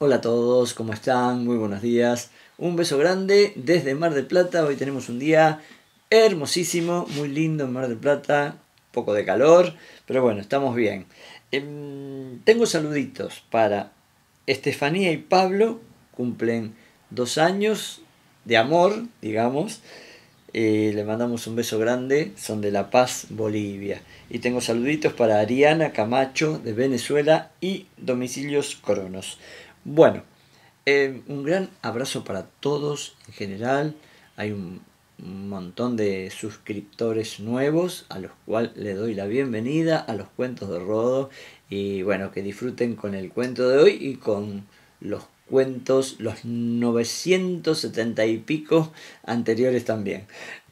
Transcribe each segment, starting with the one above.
Hola a todos, ¿cómo están? Muy buenos días. Un beso grande desde Mar del Plata. Hoy tenemos un día hermosísimo, muy lindo en Mar del Plata. Un poco de calor, pero bueno, estamos bien. Em, tengo saluditos para Estefanía y Pablo. Cumplen dos años de amor, digamos. Eh, le mandamos un beso grande, son de La Paz, Bolivia. Y tengo saluditos para Ariana Camacho de Venezuela y Domicilios Cronos. Bueno, eh, un gran abrazo para todos en general. Hay un montón de suscriptores nuevos a los cuales le doy la bienvenida a los cuentos de Rodo y bueno, que disfruten con el cuento de hoy y con los cuentos, los 970 y pico anteriores también.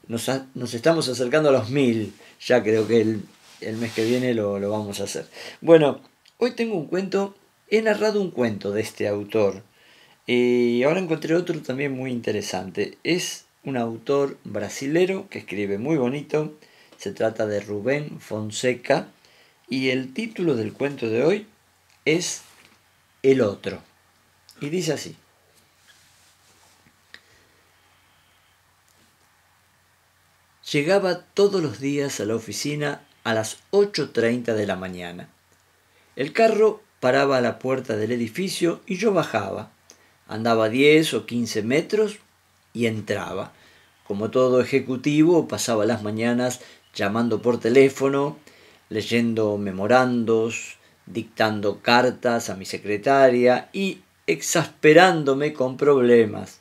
Nos, estamos acercando a los mil, ya creo que el, mes que viene lo, lo vamos a hacer. Bueno, hoy tengo un cuento He narrado un cuento de este autor y eh, ahora encontré otro también muy interesante. Es un autor brasilero que escribe muy bonito. Se trata de Rubén Fonseca y el título del cuento de hoy es El otro. Y dice así. Llegaba todos los días a la oficina a las 8.30 de la mañana. El carro paraba a la puerta del edificio y yo bajaba. Andaba 10 o 15 metros y entraba. Como todo ejecutivo, pasaba las mañanas llamando por teléfono, leyendo memorandos, dictando cartas a mi secretaria y exasperándome con problemas.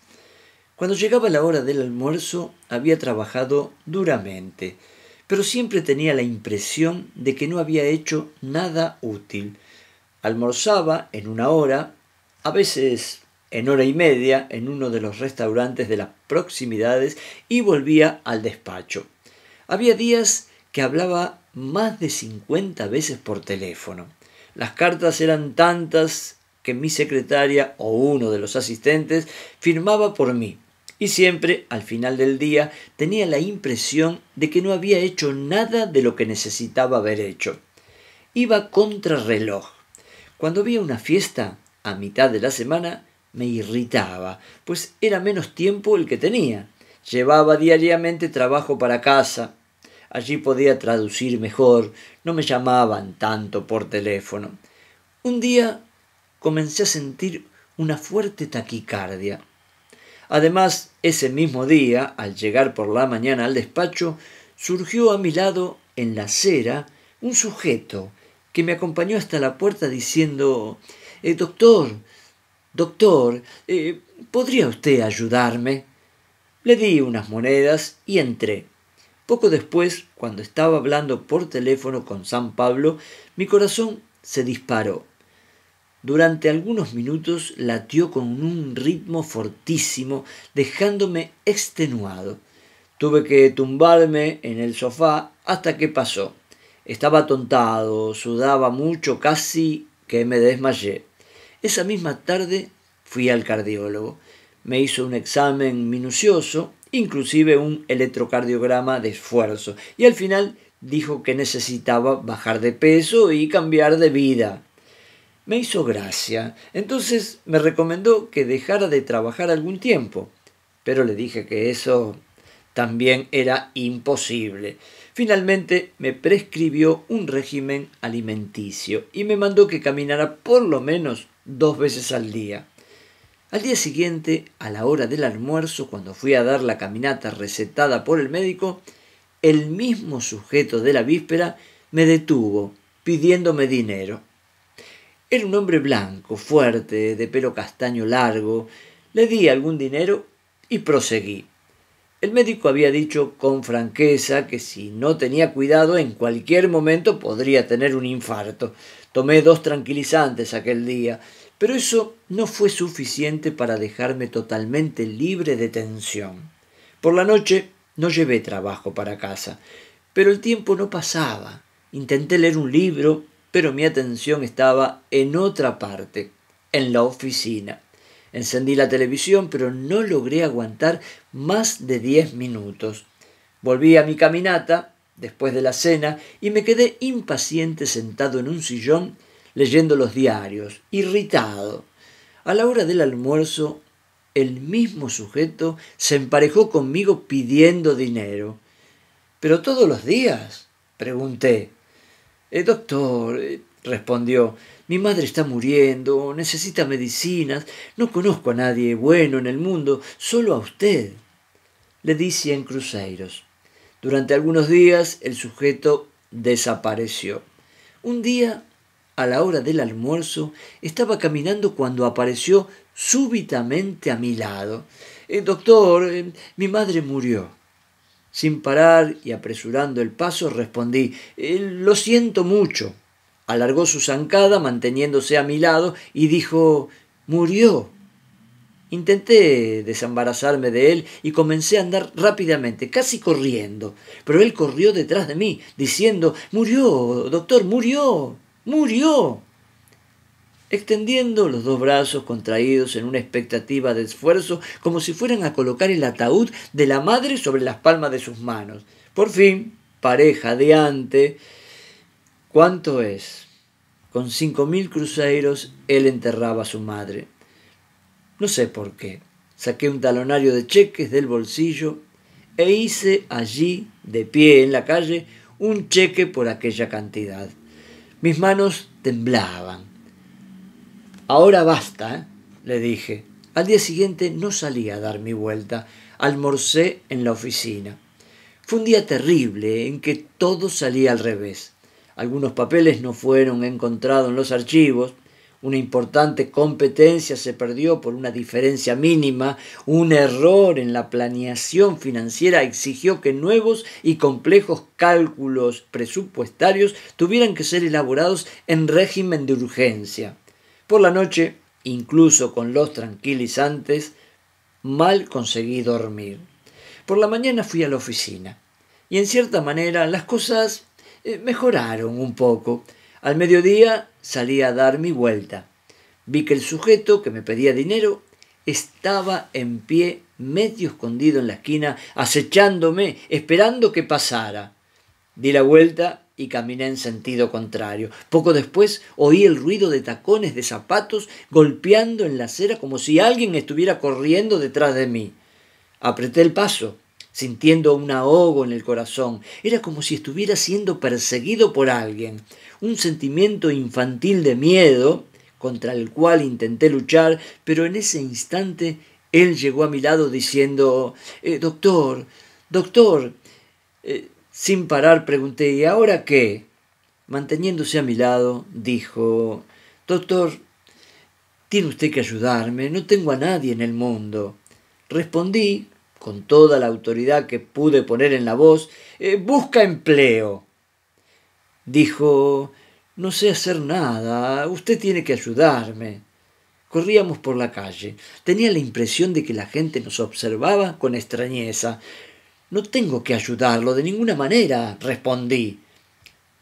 Cuando llegaba la hora del almuerzo había trabajado duramente, pero siempre tenía la impresión de que no había hecho nada útil almorzaba en una hora, a veces en hora y media, en uno de los restaurantes de las proximidades y volvía al despacho. Había días que hablaba más de 50 veces por teléfono. Las cartas eran tantas que mi secretaria o uno de los asistentes firmaba por mí. Y siempre, al final del día, tenía la impresión de que no había hecho nada de lo que necesitaba haber hecho. Iba contra reloj. Cuando vi una fiesta a mitad de la semana, me irritaba, pues era menos tiempo el que tenía. Llevaba diariamente trabajo para casa. Allí podía traducir mejor, no me llamaban tanto por teléfono. Un día comencé a sentir una fuerte taquicardia. Además, ese mismo día, al llegar por la mañana al despacho, surgió a mi lado, en la acera, un sujeto que me acompañó hasta la puerta diciendo, eh, Doctor, doctor, eh, ¿podría usted ayudarme? Le di unas monedas y entré. Poco después, cuando estaba hablando por teléfono con San Pablo, mi corazón se disparó. Durante algunos minutos latió con un ritmo fortísimo, dejándome extenuado. Tuve que tumbarme en el sofá hasta que pasó. Estaba atontado, sudaba mucho, casi que me desmayé. Esa misma tarde fui al cardiólogo. Me hizo un examen minucioso, inclusive un electrocardiograma de esfuerzo, y al final dijo que necesitaba bajar de peso y cambiar de vida. Me hizo gracia, entonces me recomendó que dejara de trabajar algún tiempo, pero le dije que eso también era imposible. Finalmente me prescribió un régimen alimenticio y me mandó que caminara por lo menos dos veces al día. Al día siguiente, a la hora del almuerzo, cuando fui a dar la caminata recetada por el médico, el mismo sujeto de la víspera me detuvo pidiéndome dinero. Era un hombre blanco, fuerte, de pelo castaño largo. Le di algún dinero y proseguí. El médico había dicho con franqueza que si no tenía cuidado en cualquier momento podría tener un infarto. Tomé dos tranquilizantes aquel día, pero eso no fue suficiente para dejarme totalmente libre de tensión. Por la noche no llevé trabajo para casa, pero el tiempo no pasaba. Intenté leer un libro, pero mi atención estaba en otra parte, en la oficina. Encendí la televisión, pero no logré aguantar más de 10 minutos. Volví a mi caminata, después de la cena, y me quedé impaciente sentado en un sillón leyendo los diarios, irritado. A la hora del almuerzo, el mismo sujeto se emparejó conmigo pidiendo dinero. ¿Pero todos los días? pregunté. el eh, doctor, eh, respondió, mi madre está muriendo, necesita medicinas, no conozco a nadie bueno en el mundo, solo a usted. Le dice en cruzeiros. Durante algunos días el sujeto desapareció. Un día, a la hora del almuerzo, estaba caminando cuando apareció súbitamente a mi lado. el eh, doctor, eh, mi madre murió. Sin parar y apresurando el paso, respondí, eh, lo siento mucho. Alargó su zancada manteniéndose a mi lado y dijo, murió. Intenté desembarazarme de él y comencé a andar rápidamente, casi corriendo, pero él corrió detrás de mí, diciendo, murió, doctor, murió, murió. Extendiendo los dos brazos contraídos en una expectativa de esfuerzo, como si fueran a colocar el ataúd de la madre sobre las palmas de sus manos. Por fin, pareja de ante, ¿Cuánto es? Con cinco mil cruceros él enterraba a su madre. No sé por qué. Saqué un talonario de cheques del bolsillo e hice allí, de pie en la calle, un cheque por aquella cantidad. Mis manos temblaban. Ahora basta, ¿eh? le dije. Al día siguiente no salí a dar mi vuelta. Almorcé en la oficina. Fue un día terrible en que todo salía al revés. Algunos papeles no fueron encontrados en los archivos. Una importante competencia se perdió por una diferencia mínima. Un error en la planeación financiera exigió que nuevos y complejos cálculos presupuestarios tuvieran que ser elaborados en régimen de urgencia. Por la noche, incluso con los tranquilizantes, mal conseguí dormir. Por la mañana fui a la oficina y en cierta manera las cosas eh, mejoraron un poco. Al mediodía salí a dar mi vuelta. Vi que el sujeto que me pedía dinero estaba en pie, medio escondido en la esquina, acechándome, esperando que pasara. Di la vuelta y caminé en sentido contrario. Poco después oí el ruido de tacones de zapatos golpeando en la acera como si alguien estuviera corriendo detrás de mí. Apreté el paso sintiendo un ahogo en el corazón. Era como si estuviera siendo perseguido por alguien. Un sentimiento infantil de miedo contra el cual intenté luchar, pero en ese instante él llegó a mi lado diciendo, eh, Doctor, doctor, eh, sin parar pregunté, ¿y ahora qué? Manteniéndose a mi lado, dijo, Doctor, tiene usted que ayudarme, no tengo a nadie en el mundo. Respondí con toda la autoridad que pude poner en la voz, eh, busca empleo. Dijo, no sé hacer nada, usted tiene que ayudarme. Corríamos por la calle. Tenía la impresión de que la gente nos observaba con extrañeza. No tengo que ayudarlo de ninguna manera, respondí.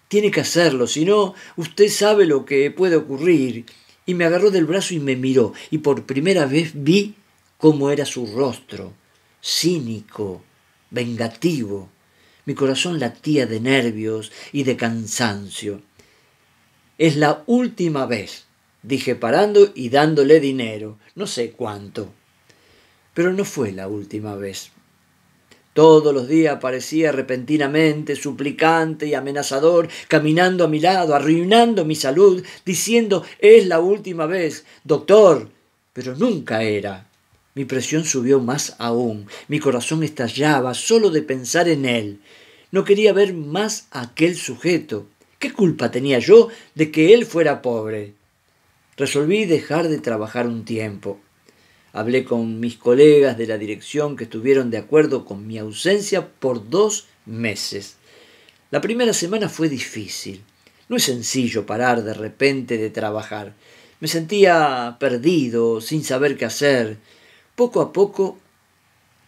Tiene que hacerlo, si no, usted sabe lo que puede ocurrir. Y me agarró del brazo y me miró, y por primera vez vi cómo era su rostro cínico, vengativo. Mi corazón latía de nervios y de cansancio. Es la última vez, dije parando y dándole dinero, no sé cuánto. Pero no fue la última vez. Todos los días aparecía repentinamente, suplicante y amenazador, caminando a mi lado, arruinando mi salud, diciendo, es la última vez, doctor, pero nunca era. Mi presión subió más aún. Mi corazón estallaba solo de pensar en él. No quería ver más a aquel sujeto. ¿Qué culpa tenía yo de que él fuera pobre? Resolví dejar de trabajar un tiempo. Hablé con mis colegas de la dirección que estuvieron de acuerdo con mi ausencia por dos meses. La primera semana fue difícil. No es sencillo parar de repente de trabajar. Me sentía perdido, sin saber qué hacer. Poco a poco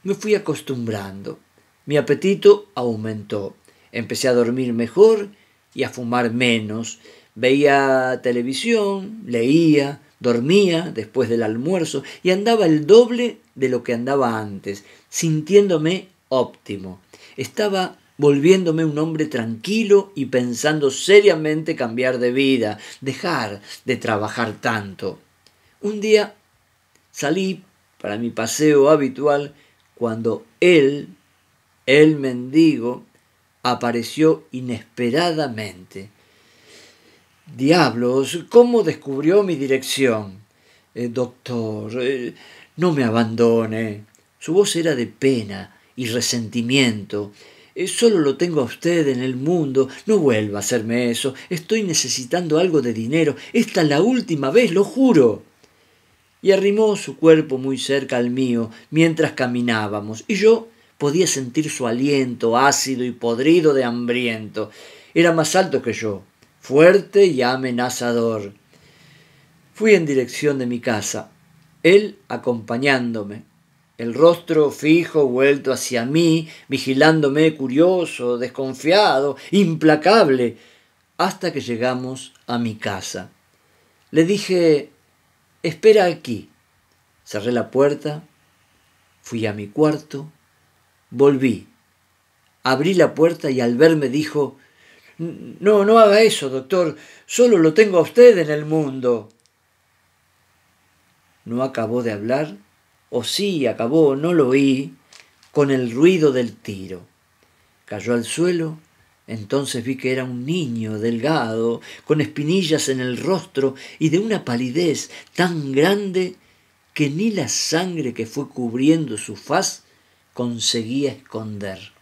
me fui acostumbrando. Mi apetito aumentó. Empecé a dormir mejor y a fumar menos. Veía televisión, leía, dormía después del almuerzo y andaba el doble de lo que andaba antes, sintiéndome óptimo. Estaba volviéndome un hombre tranquilo y pensando seriamente cambiar de vida, dejar de trabajar tanto. Un día salí para mi paseo habitual cuando él, el mendigo, apareció inesperadamente. Diablos, ¿cómo descubrió mi dirección? Eh, doctor, eh, no me abandone. Su voz era de pena y resentimiento. sólo eh, solo lo tengo a usted en el mundo. No vuelva a hacerme eso. Estoy necesitando algo de dinero. Esta es la última vez, lo juro y arrimó su cuerpo muy cerca al mío mientras caminábamos, y yo podía sentir su aliento ácido y podrido de hambriento. Era más alto que yo, fuerte y amenazador. Fui en dirección de mi casa, él acompañándome, el rostro fijo vuelto hacia mí, vigilándome curioso, desconfiado, implacable, hasta que llegamos a mi casa. Le dije Espera aquí. Cerré la puerta, fui a mi cuarto, volví. Abrí la puerta y al verme dijo, No, no haga eso, doctor, solo lo tengo a usted en el mundo. No acabó de hablar, o sí acabó, no lo oí, con el ruido del tiro. Cayó al suelo entonces vi que era un niño delgado, con espinillas en el rostro y de una palidez tan grande que ni la sangre que fue cubriendo su faz conseguía esconder.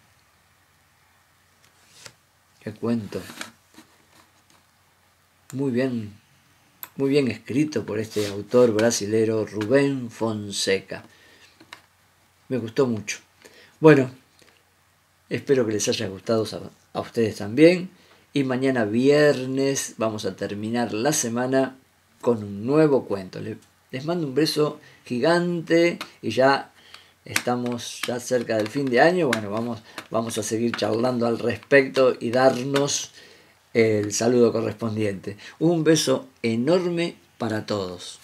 ¿Qué cuento? Muy bien, muy bien escrito por este autor brasilero Rubén Fonseca. Me gustó mucho. Bueno, espero que les haya gustado a ustedes también. Y mañana viernes vamos a terminar la semana con un nuevo cuento. Les mando un beso gigante y ya estamos ya cerca del fin de año. Bueno, vamos, vamos a seguir charlando al respecto y darnos el saludo correspondiente. Un beso enorme para todos.